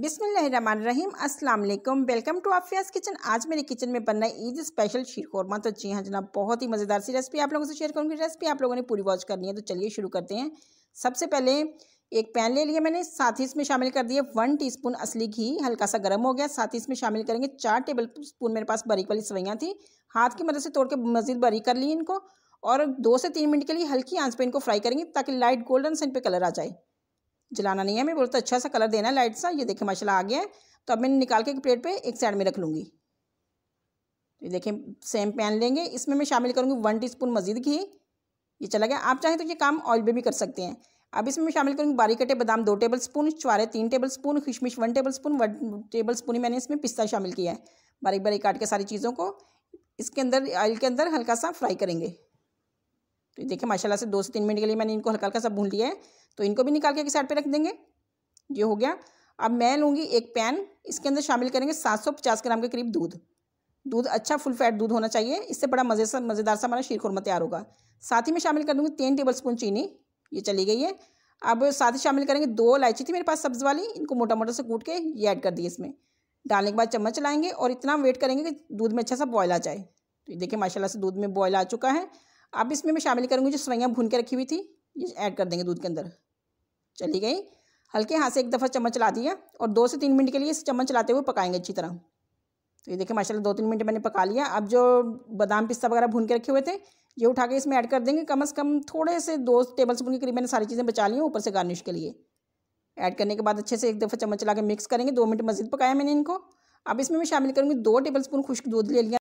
बिसमीम असलम welcome to आफियास किचन आज मेरे किचन में बनना है ईद स्पेशल शीर कौरमा तो जी हाँ जनाब बहुत ही मज़ेदार सी रेसिपी आप लोगों से शेयर करूँगी रेसिपी आप लोगों ने पूरी वॉच करनी है तो चलिए शुरू करते हैं सबसे पहले एक पैन ले लिया मैंने साथ ही इसमें शामिल कर दिया वन स्पून असली घी हल्का सा गर्म हो गया साथ ही इसमें शामिल करेंगे चार टेबल स्पून मेरे पास बारीक वाली सवैयाँ थी हाथ की मदद से तोड़ के मज़ीद बारीक कर ली इनको और दो से तीन मिनट के लिए हल्की आँच पर इनको फ्राई करेंगे ताकि लाइट गोल्डन सेंट पर कलर आ जाए जलाना नहीं है मैं बोलता अच्छा सा कलर देना है लाइट सा ये देखिए माशाल्लाह आ गया है तो अब मैं निकाल के एक प्लेट पे एक साइड में रख लूँगी ये देखें सेम पैन लेंगे इसमें मैं शामिल करूँगी वन स्पून मज़ीद घी ये चला गया आप चाहें तो ये काम ऑयल पर भी कर सकते हैं अब इसमें मैं शामिल करूँगी बारीक कटे बादाम दो टेबल स्पून चुवारे तीन टेबल स्पून खिशमिश one tablespoon one tablespoon मैंने इसमें पिस्ता शामिल किया है बारीक बारीक काट के सारी चीज़ों को इसके अंदर ऑयल के अंदर हल्का सा फ्राई करेंगे तो ये देखिए माशाल्लाह से दो से तीन मिनट के लिए मैंने इनको हल्का हल्का सा भून लिया है तो इनको भी निकाल के एक साइड पर रख देंगे ये हो गया अब मैं लूँगी एक पैन इसके अंदर शामिल करेंगे सात सौ पचास ग्राम के करीब दूध दूध अच्छा फुल फैट दूध होना चाहिए इससे बड़ा मज़े सा मज़ेदार सा हमारा शीर खुरमा तैयार होगा साथ ही मैं शामिल कर दूँगी तीन टेबल स्पून चीनी ये चली गई है अब साथ ही शामिल करेंगे दो इलायची थी मेरे पास सब्ज़ वाली इनको मोटा मोटा से कूट के ये ऐड कर दिए इसमें डालने के बाद चम्मच चलाएंगे और इतना वेट करेंगे कि दूध में अच्छा सा बॉयल आ जाए तो ये देखिए माशाला से दूध में बॉयल आ चुका है अब इसमें मैं शामिल करूँगी जो सवैयाँ भून के रखी हुई थी ये ऐड कर देंगे दूध के अंदर चली गई हल्के हाथ से एक दफ़ा चम्मच चला दिया और दो से तीन मिनट के लिए इस चम्मच चलाते हुए पकाएंगे अच्छी तरह तो ये देखिए माशाल्लाह दो तीन मिनट मैंने पका लिया अब जो बादाम पिस्ता वगैरह भून के रखे हुए थे ये उठा के इसमें ऐड कर देंगे कम अज़ कम थोड़े से दो टेबल स्पून के करीब मैंने सारी चीज़ें बचा ली हैं ऊपर से गार्निश के लिए ऐड करने के बाद अच्छे से एक दफ़ा चम्मच चला के मिक्स करेंगे दो मिनट मज़ीद पकाया मैंने इनको अब इसमें मैं शामिल करूँगी दो टेबल स्पून खुश्क दूध ले लिया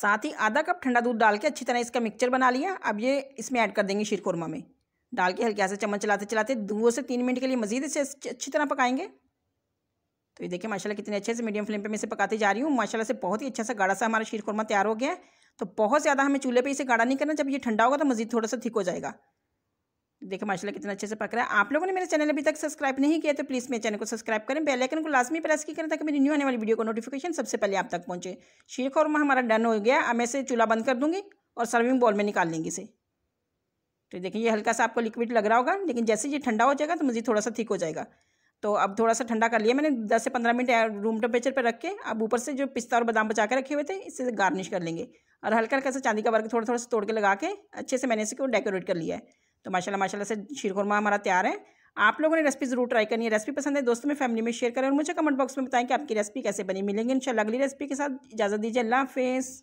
साथ ही आधा कप ठंडा दूध डाल के अच्छी तरह इसका मिक्सचर बना लिया अब ये इसमें ऐड कर देंगे शीरखोरमा में डाल के हल्के से चम्मच चलाते चलाते दो से तीन मिनट के लिए मजीद इसे अच्छी तरह पकाएंगे तो ये देखिए माशाल्लाह कितने अच्छे से मीडियम फ्लेम पे मैं इसे पकाते जा रही हूँ माशाल्लाह से बहुत ही अच्छा सा गाढ़ा सा हमारा शीरखोरमा तैयार हो गया है तो बहुत ज़्यादा हमें चूल्हे पे इसे गाढ़ा नहीं करना जब ये ठंडा होगा तो मज़ीद थोड़ा सा थिक हो जाएगा देखो माशाल्लाह कितना अच्छे से पक रहा है आप लोगों ने मेरे चैनल अभी तक सब्सक्राइब नहीं किया तो प्लीज़ मेरे चैनल को सब्सक्राइब करें बेल आइकन को लास्ट में प्रेस की करें ताकि मेरी न्यू आने वाली वीडियो को नोटिफिकेशन सबसे पहले आप तक पहुंचे शीर कौरमा हमारा डन हो गया अब मैं इसे चूल्हा बंद कर दूँगी और सर्विंग बॉल में निकाल लेंगे इसे तो देखिए ये हल्का सा आपको लिक्विड लग रहा होगा लेकिन जैसे ये ठंडा हो जाएगा तो मुझे थोड़ा सा ठीक हो जाएगा तो अब थोड़ा सा ठंडा कर लिया मैंने दस से पंद्रह मिनट रूम टेम्परेचर पर रख के अब ऊपर से जो पिस्ता और बादाम बचा के रखे हुए थे इससे गार्निश कर लेंगे और हल्का हल्का सा चांदी का वर्क थोड़ा थोड़ा सा तोड़ के लगा के अच्छे से मैंने इसको डेकोरेट कर लिया है तो माशाल्लाह माशाल्लाह से शीरखुरमा हमारा तैयार है आप लोगों ने रेसिपी ज़रूर ट्राई करनी है रेसिपी पसंद है दोस्तों में फैमिली में शेयर करें और मुझे कमेंट बॉक्स में बताएं कि आपकी रेसिपी कैसे बनी मिलेंगे इन अगली रेसिपी के साथ इजाज़त दीजिए अल्लाह हाफिज़